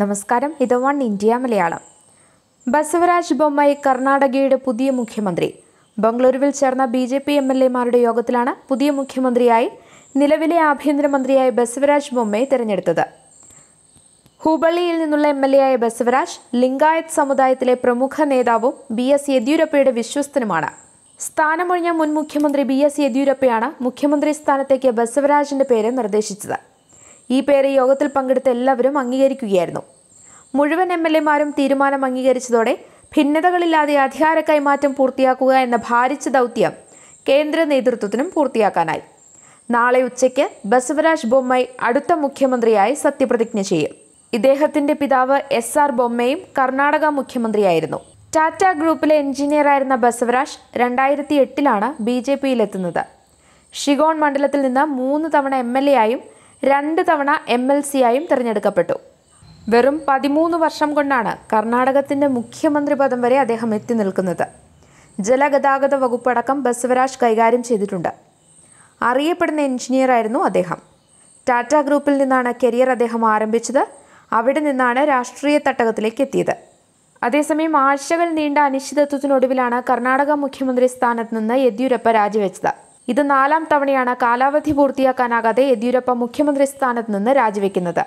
നമസ്കാരം ഇത് One India Malayalam Basavaraj Bommai കർണാടകയുടെ പുതിയ മുഖ്യമന്ത്രി ബംഗളൂരുവിൽ ചേർന്ന ബി ജെ പി എം എൽ എമാരുടെ യോഗത്തിലാണ് പുതിയ മുഖ്യമന്ത്രിയായി നിലവിലെ ആഭ്യന്തരമന്ത്രിയായ ബസവരാജ് ബൊമ്മയെ തെരഞ്ഞെടുത്തത് ഹൂബള്ളിയിൽ നിന്നുള്ള എം എൽ ആയ ബസവരാജ് ലിംഗായത് സമുദായത്തിലെ പ്രമുഖ നേതാവും ബി എസ് യെദ്യൂരപ്പയുടെ വിശ്വസ്തനുമാണ് സ്ഥാനമൊഴിഞ്ഞ മുൻ മുഖ്യമന്ത്രി ബി എസ് യെദ്യൂരപ്പയാണ് മുഖ്യമന്ത്രി സ്ഥാനത്തേക്ക് ബസവരാജിന്റെ പേര് നിർദ്ദേശിച്ചത് ഈ പേര് യോഗത്തിൽ പങ്കെടുത്ത എല്ലാവരും അംഗീകരിക്കുകയായിരുന്നു മുഴുവൻ എം എൽ എമാരും തീരുമാനം അംഗീകരിച്ചതോടെ ഭിന്നതകളില്ലാതെ അധികാര കൈമാറ്റം പൂർത്തിയാക്കുക എന്ന ഭാരിച്ച ദൗത്യം കേന്ദ്ര നേതൃത്വത്തിനും പൂർത്തിയാക്കാനായി നാളെ ഉച്ചയ്ക്ക് ബസവരാജ് ബൊമ്മൈ അടുത്ത മുഖ്യമന്ത്രിയായി സത്യപ്രതിജ്ഞ ചെയ്യും ഇദ്ദേഹത്തിന്റെ പിതാവ് എസ് ആർ ബൊമ്മയും കർണാടക മുഖ്യമന്ത്രിയായിരുന്നു ടാറ്റ ഗ്രൂപ്പിലെ എഞ്ചിനീയറായിരുന്ന ബസവരാജ് രണ്ടായിരത്തി എട്ടിലാണ് ബി ജെ പിയിലെത്തുന്നത് ഷിഗോൺ മണ്ഡലത്തിൽ നിന്ന് മൂന്ന് തവണ എം എൽ എയായും രണ്ട് തവണ എം എൽ സിയായും തിരഞ്ഞെടുക്കപ്പെട്ടു വെറും പതിമൂന്ന് വർഷം കൊണ്ടാണ് കർണാടകത്തിൻ്റെ മുഖ്യമന്ത്രി പദം വരെ അദ്ദേഹം എത്തി നിൽക്കുന്നത് ജലഗതാഗത വകുപ്പടക്കം ബസവരാജ് കൈകാര്യം ചെയ്തിട്ടുണ്ട് അറിയപ്പെടുന്ന എഞ്ചിനീയറായിരുന്നു അദ്ദേഹം ടാറ്റ ഗ്രൂപ്പിൽ നിന്നാണ് കരിയർ അദ്ദേഹം ആരംഭിച്ചത് അവിടെ നിന്നാണ് രാഷ്ട്രീയ തട്ടകത്തിലേക്ക് എത്തിയത് അതേസമയം ആഴ്ചകൾ നീണ്ട അനിശ്ചിതത്വത്തിനൊടുവിലാണ് കർണാടക മുഖ്യമന്ത്രി സ്ഥാനത്ത് നിന്ന് യെദ്യൂരപ്പ രാജിവെച്ചത് ഇത് നാലാം തവണയാണ് കാലാവധി പൂർത്തിയാക്കാനാകാതെ യെദ്യൂരപ്പ മുഖ്യമന്ത്രി സ്ഥാനത്ത് നിന്ന് രാജിവെക്കുന്നത്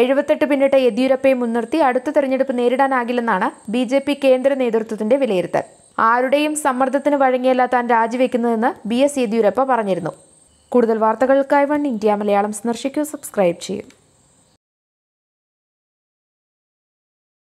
എഴുപത്തെട്ട് പിന്നിട്ട യെദ്യൂരപ്പയെ മുൻനിർത്തി അടുത്ത തെരഞ്ഞെടുപ്പ് നേരിടാനാകില്ലെന്നാണ് ബി ജെ പി കേന്ദ്ര നേതൃത്വത്തിന്റെ വിലയിരുത്തൽ ആരുടെയും സമ്മർദ്ദത്തിന് വഴങ്ങിയല്ല താൻ രാജിവെക്കുന്നതെന്ന് ബി എസ് യെദ്യൂരപ്പ പറഞ്ഞിരുന്നു കൂടുതൽ വാർത്തകൾക്കായി വൺ ഇന്ത്യ മലയാളം സന്ദർശിക്കൂ സബ്സ്ക്രൈബ് ചെയ്യൂ